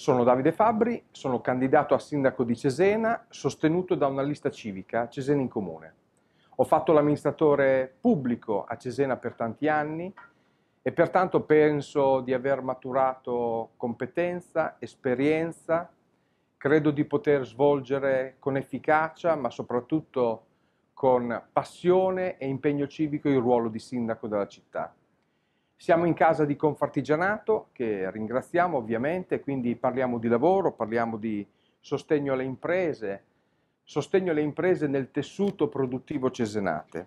Sono Davide Fabbri, sono candidato a sindaco di Cesena, sostenuto da una lista civica, Cesena in Comune. Ho fatto l'amministratore pubblico a Cesena per tanti anni e pertanto penso di aver maturato competenza, esperienza, credo di poter svolgere con efficacia, ma soprattutto con passione e impegno civico il ruolo di sindaco della città. Siamo in casa di Confartigianato, che ringraziamo ovviamente, quindi parliamo di lavoro, parliamo di sostegno alle imprese, sostegno alle imprese nel tessuto produttivo cesenate.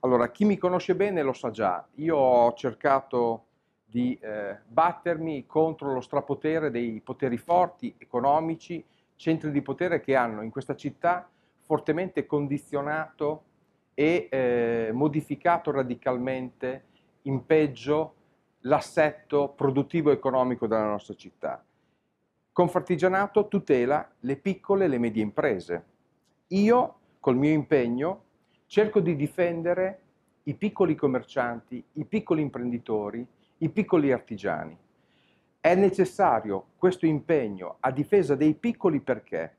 Allora, chi mi conosce bene lo sa già, io ho cercato di eh, battermi contro lo strapotere dei poteri forti, economici, centri di potere che hanno in questa città fortemente condizionato e eh, modificato radicalmente in peggio l'assetto produttivo economico della nostra città. Confartigianato tutela le piccole e le medie imprese. Io, col mio impegno, cerco di difendere i piccoli commercianti, i piccoli imprenditori, i piccoli artigiani. È necessario questo impegno a difesa dei piccoli perché?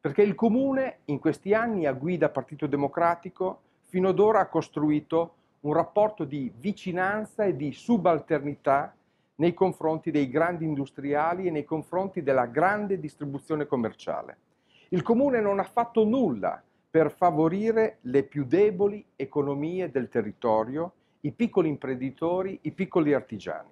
Perché il Comune in questi anni a guida Partito Democratico fino ad ora ha costruito un rapporto di vicinanza e di subalternità nei confronti dei grandi industriali e nei confronti della grande distribuzione commerciale. Il comune non ha fatto nulla per favorire le più deboli economie del territorio, i piccoli imprenditori, i piccoli artigiani.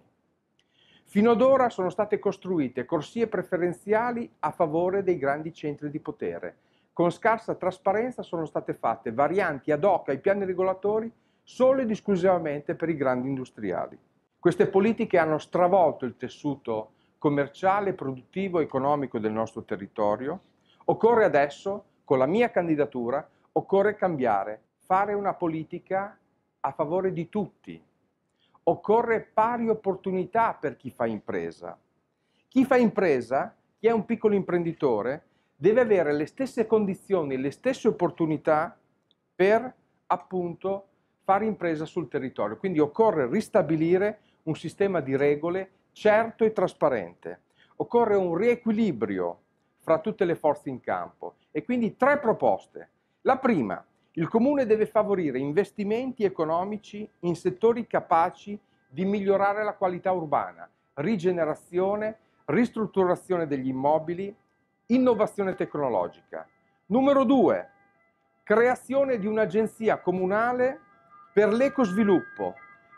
Fino ad ora sono state costruite corsie preferenziali a favore dei grandi centri di potere. Con scarsa trasparenza sono state fatte varianti ad hoc ai piani regolatori solo ed esclusivamente per i grandi industriali. Queste politiche hanno stravolto il tessuto commerciale, produttivo, economico del nostro territorio. Occorre adesso, con la mia candidatura, occorre cambiare, fare una politica a favore di tutti. Occorre pari opportunità per chi fa impresa. Chi fa impresa, chi è un piccolo imprenditore, deve avere le stesse condizioni, le stesse opportunità per appunto fare impresa sul territorio. Quindi occorre ristabilire un sistema di regole certo e trasparente. Occorre un riequilibrio fra tutte le forze in campo e quindi tre proposte. La prima, il comune deve favorire investimenti economici in settori capaci di migliorare la qualità urbana, rigenerazione, ristrutturazione degli immobili, innovazione tecnologica. Numero due, creazione di un'agenzia comunale per l'ecosviluppo,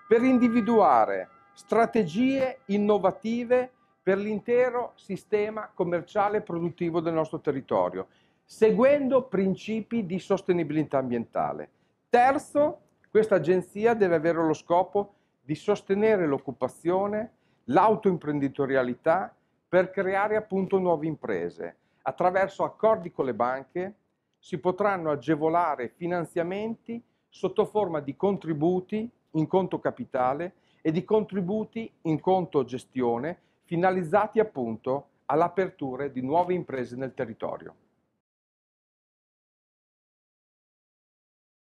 per individuare strategie innovative per l'intero sistema commerciale e produttivo del nostro territorio, seguendo principi di sostenibilità ambientale. Terzo, questa agenzia deve avere lo scopo di sostenere l'occupazione, l'autoimprenditorialità per creare appunto nuove imprese. Attraverso accordi con le banche si potranno agevolare finanziamenti sotto forma di contributi in conto capitale e di contributi in conto gestione finalizzati appunto all'apertura di nuove imprese nel territorio.